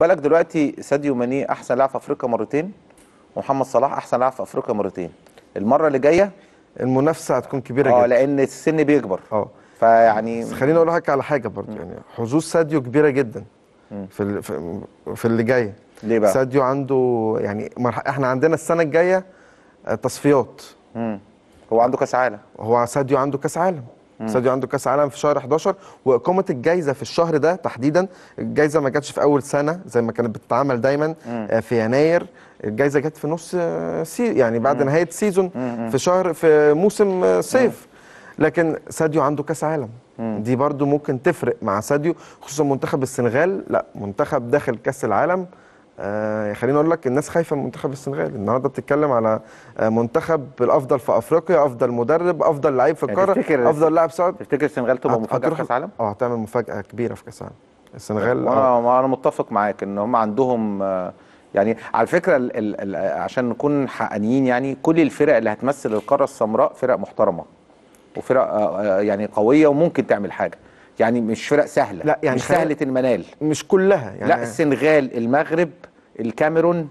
بالك دلوقتي ساديو ماني احسن لاعب في افريقيا مرتين ومحمد صلاح احسن لاعب في افريقيا مرتين المره اللي جايه المنافسه هتكون كبيره آه، جدا اه لان السن بيكبر اه فيعني خليني اقول لحضرتك على حاجه برضه يعني حظوظ ساديو كبيره جدا في في اللي جاي ليه بقى ساديو عنده يعني احنا عندنا السنه الجايه تصفيات مم. هو عنده كاس عالم هو ساديو عنده كاس عالم السعودي عنده كاس عالم في شهر 11 واقامه الجائزه في الشهر ده تحديدا الجائزه ما جاتش في اول سنه زي ما كانت بتتعمل دايما آه، في يناير الجائزه جت في نص آه، سي يعني بعد نهايه سيزون في شهر في موسم آه، صيف لكن ساديو عنده كاس عالم دي برضو ممكن تفرق مع ساديو خصوصا منتخب السنغال لا منتخب داخل كاس العالم آه يعني خليني اقول لك الناس خايفه من منتخب السنغال النهارده بتتكلم على آه، منتخب الافضل في افريقيا افضل مدرب افضل لعيب في يعني القاره افضل لاعب سعودي تفتكر السنغال تبقى مفاجاه في كاس العالم اه هتعمل مفاجاه كبيره في كاس العالم السنغال اه انا متفق معاك ان هم عندهم آه، يعني على فكره ال ال ال عشان نكون حقانيين يعني كل الفرق اللي هتمثل القاره السمراء فرق محترمه وفرق آه، يعني قويه وممكن تعمل حاجه يعني مش فرق سهله لا يعني مش سهله المنال مش كلها يعني لا السنغال المغرب الكاميرون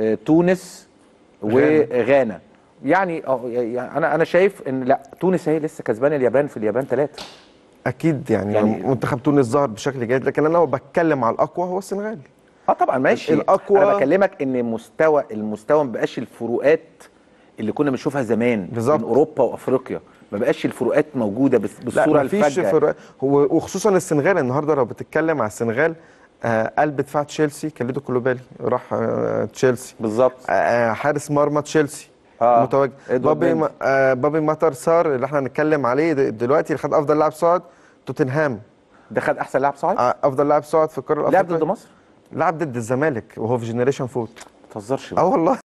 آه، تونس وغانا يعني،, آه، يعني انا انا شايف ان لا تونس هي لسه كسبانه اليابان في اليابان ثلاثه اكيد يعني, يعني منتخب تونس ظهر بشكل جيد لكن انا لو بتكلم على الاقوى هو السنغال اه طبعا ماشي الاقوى انا بكلمك ان مستوى المستوى ما بقاش الفروقات اللي كنا بنشوفها زمان بالظبط من اوروبا وافريقيا ما بقاش الفروقات موجوده بالصوره الفجأة لا مفيش فروقات وخصوصا السنغال النهارده لو بتتكلم على السنغال آه، قلب دفاع تشيلسي كان كلوبالي راح آه، تشيلسي بالظبط آه، حارس مرمى تشيلسي آه. متواجد بابي م... آه بابي ماتر صار اللي احنا هنتكلم عليه دلوقتي اللي خد افضل لاعب صاعد توتنهام ده خد احسن لاعب صاعد آه افضل لاعب صاعد في القاره الافريقيه لعب ضد مصر لعب ضد الزمالك وهو في جنريشن فوت ما تهزرش اه والله